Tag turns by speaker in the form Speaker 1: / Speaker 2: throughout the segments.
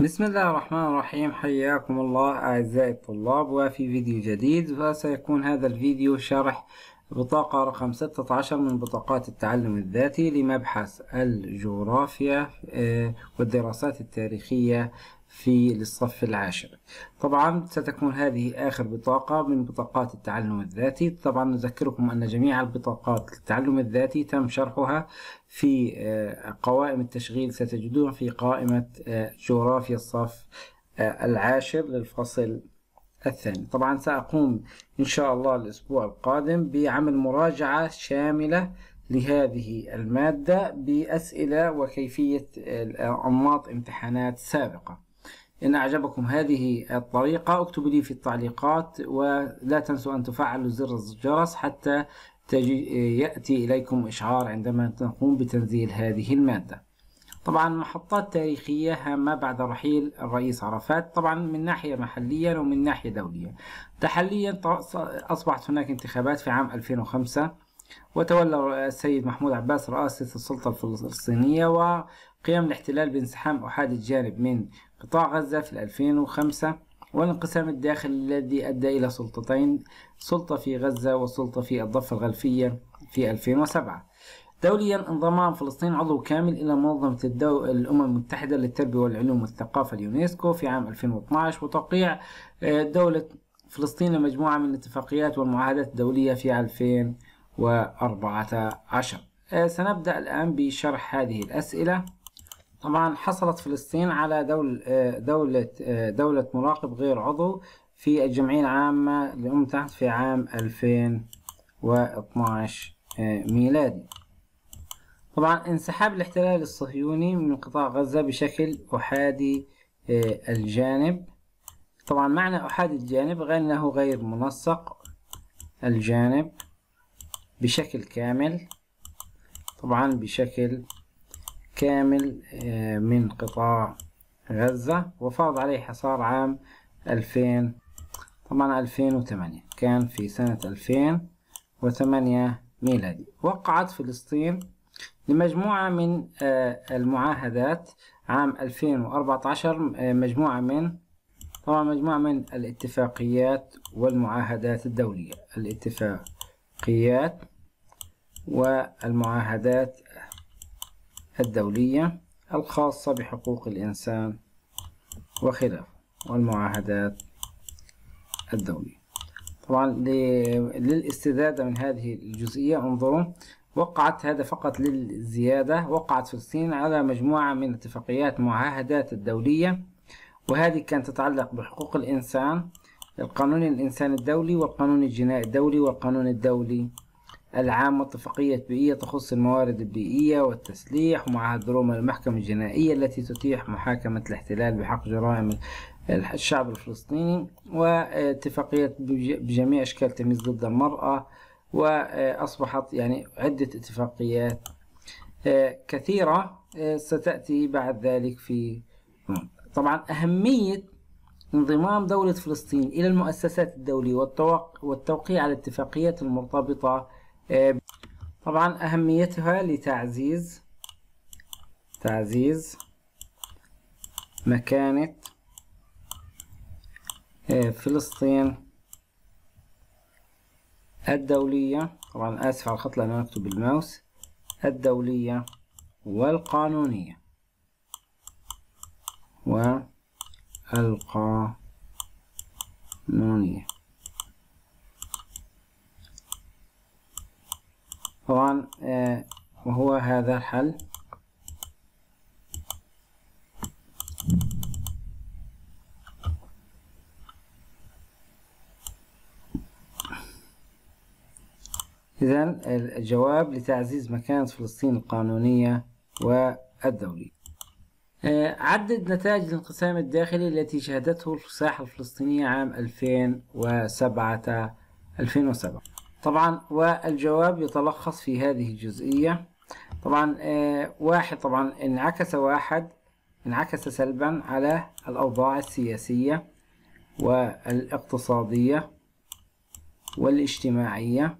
Speaker 1: بسم الله الرحمن الرحيم حياكم الله أعزائي الطلاب وفي فيديو جديد فسيكون هذا الفيديو شرح بطاقة رقم 16 من بطاقات التعلم الذاتي لمبحث الجغرافيا والدراسات التاريخية في الصف العاشر طبعا ستكون هذه آخر بطاقة من بطاقات التعلم الذاتي طبعا نذكركم أن جميع البطاقات التعلم الذاتي تم شرحها في آه، قوائم التشغيل ستجدون في قائمة آه، جغرافيا الصف آه، العاشر للفصل الثاني طبعا سأقوم إن شاء الله الأسبوع القادم بعمل مراجعة شاملة لهذه المادة بأسئلة وكيفية أنماط امتحانات سابقة إن أعجبكم هذه الطريقة اكتبوا لي في التعليقات ولا تنسوا أن تفعلوا زر الجرس حتى يأتي إليكم إشعار عندما نقوم بتنزيل هذه المادة طبعا محطات تاريخية هامة بعد رحيل الرئيس عرفات طبعا من ناحية محلية ومن ناحية دولية تحليا أصبحت هناك انتخابات في عام 2005 وتولى السيد محمود عباس رئاسة السلطة الفلسطينية وقيام الاحتلال بانسحام أحادي الجانب من قطاع غزة في 2005 والانقسام الداخلي الذي أدى إلى سلطتين سلطة في غزة وسلطة في الضفة الغلفية في 2007 دوليا انضم فلسطين عضو كامل إلى منظمة الأمم المتحدة للتربية والعلوم والثقافة اليونسكو في عام 2012 وتوقيع آه، دولة فلسطين لمجموعة من الاتفاقيات والمعاهدات الدولية في 2014 آه، سنبدأ الآن بشرح هذه الأسئلة طبعا حصلت فلسطين على دول آه، دولة آه، دولة مراقب غير عضو في الجمعية العامة للأمم المتحدة في عام 2012 آه، ميلادي طبعا انسحاب الاحتلال الصهيوني من قطاع غزة بشكل أحادي الجانب طبعا معنى أحادي الجانب غير أنه غير منسق الجانب بشكل كامل طبعا بشكل كامل آه، من قطاع غزة وفرض عليه حصار عام 2000 طبعا 2008 كان في سنة 2008 ميلادي وقعت فلسطين لمجموعة من آه، المعاهدات عام 2014 آه، مجموعة من طبعا مجموعة من الاتفاقيات والمعاهدات الدولية الاتفاقيات والمعاهدات الدولية الخاصة بحقوق الإنسان وخلافه والمعاهدات الدولية طبعا للاستزادة من هذه الجزئية انظروا وقعت هذا فقط للزيادة وقعت فلسطين على مجموعة من اتفاقيات معاهدات الدولية وهذه كانت تتعلق بحقوق الإنسان القانون الإنساني الدولي والقانون الجنائي الدولي والقانون الدولي العامة اتفاقية بيئية تخص الموارد البيئية والتسليح ومعاهد روما المحكمة الجنائية التي تتيح محاكمة الاحتلال بحق جرائم الشعب الفلسطيني واتفاقية بجميع أشكال تمييز ضد المرأة وأصبحت يعني عدة اتفاقيات آه، كثيرة آه، ستأتي بعد ذلك في طبعا أهمية انضمام دولة فلسطين إلى المؤسسات الدولية والتوقيع على الاتفاقيات المرتبطة طبعا أهميتها لتعزيز تعزيز مكانة آه، فلسطين الدولية طبعا آسف على الخط لأن أنا أكتب بالماوس الدولية والقانونية والقانونية طبعا آه، وهو هذا الحل إذا الجواب لتعزيز مكانة فلسطين القانونية والدولية آه، عدد نتائج الانقسام الداخلي التي شهدته الساحة الفلسطينية عام 2007 2007 طبعا والجواب يتلخص في هذه الجزئية طبعا آه، واحد طبعا انعكس واحد انعكس سلبا على الأوضاع السياسية والاقتصادية والاجتماعية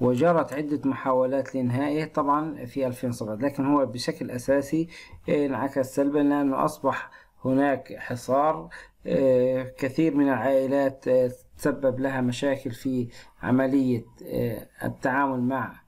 Speaker 1: وجرت عدة محاولات لإنهائه طبعا في 2007 لكن هو بشكل أساسي انعكس سلبا لأنه أصبح هناك حصار آه، كثير من العائلات آه، تسبب لها مشاكل في عملية آه، التعامل مع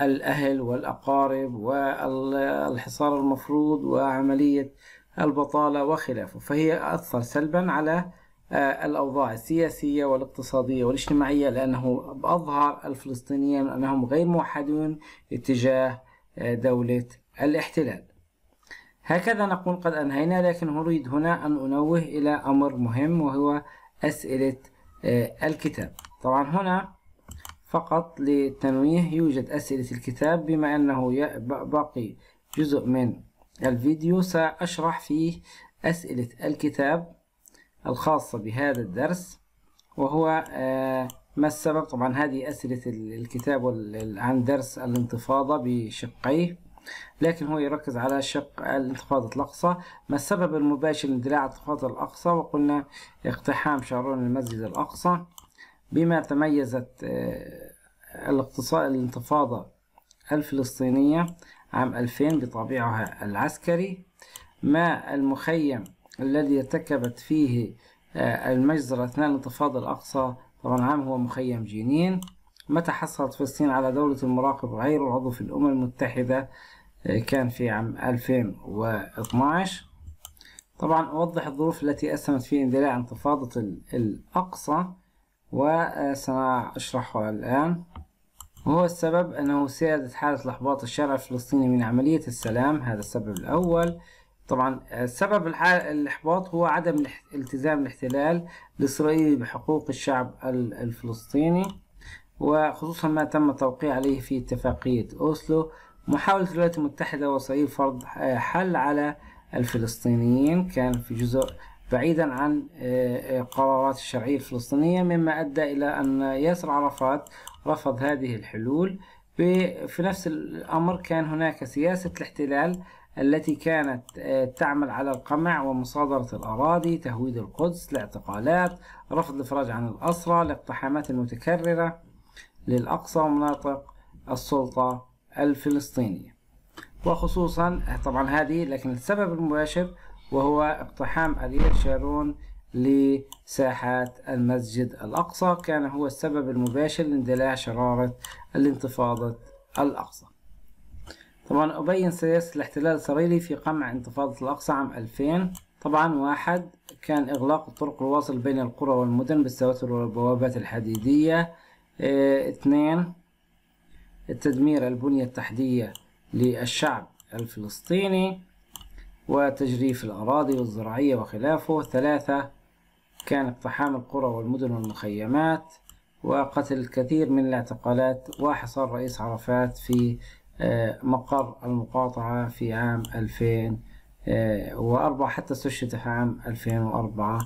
Speaker 1: الأهل والأقارب والحصار المفروض وعملية البطالة وخلافه فهي أثر سلبا على الأوضاع السياسية والاقتصادية والاجتماعية لأنه أظهر الفلسطينيين أنهم غير موحدون اتجاه دولة الاحتلال هكذا نكون قد أنهينا لكن أريد هنا أن أنوه إلى أمر مهم وهو أسئلة آه، الكتاب طبعا هنا فقط للتنويه يوجد أسئلة الكتاب بما أنه باقي جزء من الفيديو سأشرح فيه أسئلة الكتاب الخاصة بهذا الدرس وهو آه، ما السبب طبعا هذه أسئلة الكتاب عن درس الانتفاضة بشقيه لكن هو يركز على شق الانتفاضة الأقصى ما السبب المباشر لاندلاع الانتفاضة الأقصى وقلنا اقتحام شعرون المسجد الأقصى بما تميزت آه، الاقتصاد الانتفاضة الفلسطينية عام 2000 بطبيعها العسكري ما المخيم الذي ارتكبت فيه آه، المجزرة أثناء الانتفاضة الأقصى طبعا عام هو مخيم جنين متى حصلت فلسطين على دولة المراقب غير العضو في الأمم المتحدة آه، كان في عام 2012 طبعا أوضح الظروف التي أسهمت في اندلاع انتفاضة الأقصى وسنشرحها الآن وهو السبب أنه سيادت حالة الإحباط الشارع الفلسطيني من عملية السلام هذا السبب الأول طبعا سبب الإحباط هو عدم التزام الاحتلال الإسرائيلي بحقوق الشعب الفلسطيني وخصوصا ما تم التوقيع عليه في اتفاقية أوسلو محاولة الولايات المتحدة وصعيد فرض حل على الفلسطينيين كان في جزء بعيدا عن آه، آه، قرارات الشرعية الفلسطينية مما أدى إلى أن ياسر عرفات رفض هذه الحلول في نفس الأمر كان هناك سياسة الاحتلال التي كانت آه، تعمل على القمع ومصادرة الأراضي تهويد القدس الاعتقالات رفض الإفراج عن الأسرى الاقتحامات المتكررة للأقصى مناطق السلطة الفلسطينية وخصوصا طبعا هذه لكن السبب المباشر وهو اقتحام أريال شارون لساحات المسجد الأقصى كان هو السبب المباشر لاندلاع شرارة الانتفاضة الأقصى طبعا أبين سياسة الاحتلال الإسرائيلي في قمع انتفاضة الأقصى عام 2000 طبعا واحد كان إغلاق الطرق الواصل بين القرى والمدن بالسواتر والبوابات الحديدية اثنين تدمير البنية التحتية للشعب الفلسطيني وتجريف الأراضي والزراعية وخلافه ثلاثة كان اقتحام القرى والمدن والمخيمات وقتل الكثير من الاعتقالات وحصار رئيس عرفات في آه، مقر المقاطعة في عام 2004 آه، حتى استشهد في عام 2004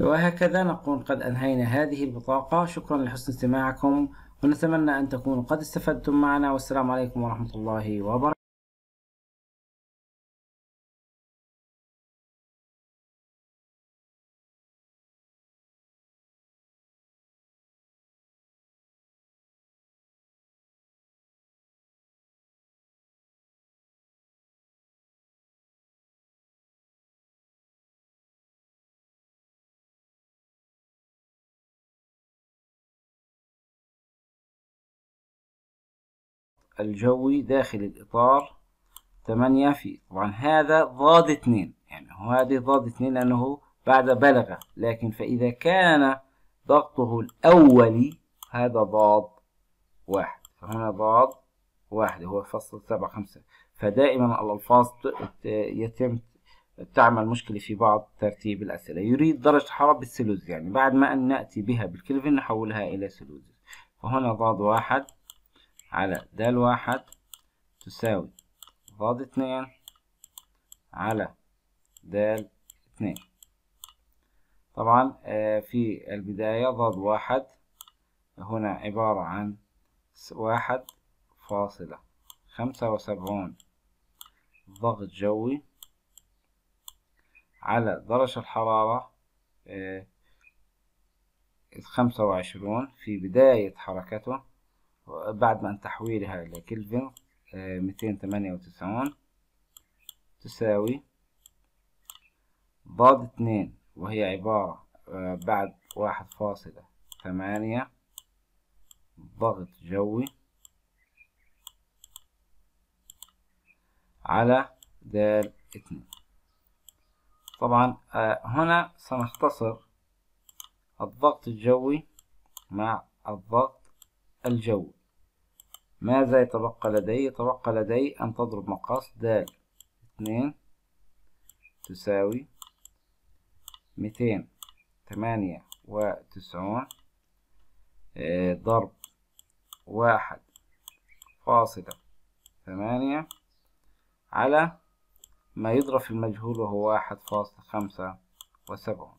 Speaker 1: وهكذا نكون قد أنهينا هذه البطاقة شكرا لحسن استماعكم ونتمنى أن تكونوا قد استفدتم معنا والسلام عليكم ورحمة الله وبركاته الجوي داخل الإطار ثمانية في طبعا هذا ضاد اثنين يعني هو هذه ضاد اثنين لأنه بعد بلغ لكن فإذا كان ضغطه الأولي هذا ضاد واحد فهنا ضاد واحد هو فصل سبعة خمسة فدائما الألفاظ يتم تعمل مشكلة في بعض ترتيب الأسئلة يريد درجة حرارة بالسلوز يعني بعد ما أن نأتي بها بالكلفن نحولها إلى سلوز فهنا ضاد واحد على د واحد تساوي فاض اتنين على د اتنين طبعا آه، في البداية ضاد واحد هنا عبارة عن واحد فاصلة خمسة وسبعون ضغط جوي على درجة الحرارة آه، خمسة وعشرون في بداية حركته بعد ما تحويلها لكلفن آه، ميتين تمانية وتسعون تساوي ضاد اثنين وهي عبارة آه، بعد واحد فاصلة ثمانية ضغط جوي على دال اثنين طبعا آه، هنا سنختصر الضغط الجوي مع الضغط الجوي ماذا يتبقى لدي؟ يتبقى لدي أن تضرب مقاس د اتنين تساوي ميتين تمانية وتسعون آه، ضرب واحد فاصلة ثمانية على ما يضرب في المجهول وهو واحد فاصلة خمسة وسبعون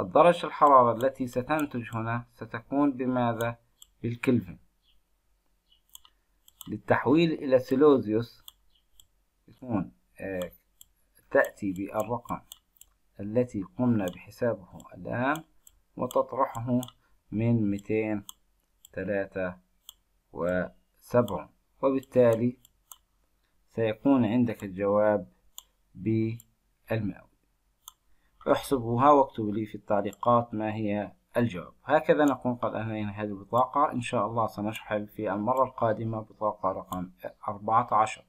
Speaker 1: الدرجة الحرارة التي ستنتج هنا ستكون بماذا؟ بالكلفن للتحويل إلى سيلوزيوس يكون آه، تأتي بالرقم التي قمنا بحسابه الآن وتطرحه من 273 وبالتالي سيكون عندك الجواب بالمئوي احسبوها واكتب لي في التعليقات ما هي الجواب هكذا نكون قد أنهينا هذه البطاقة إن شاء الله سنشحن في المرة القادمة بطاقة رقم 14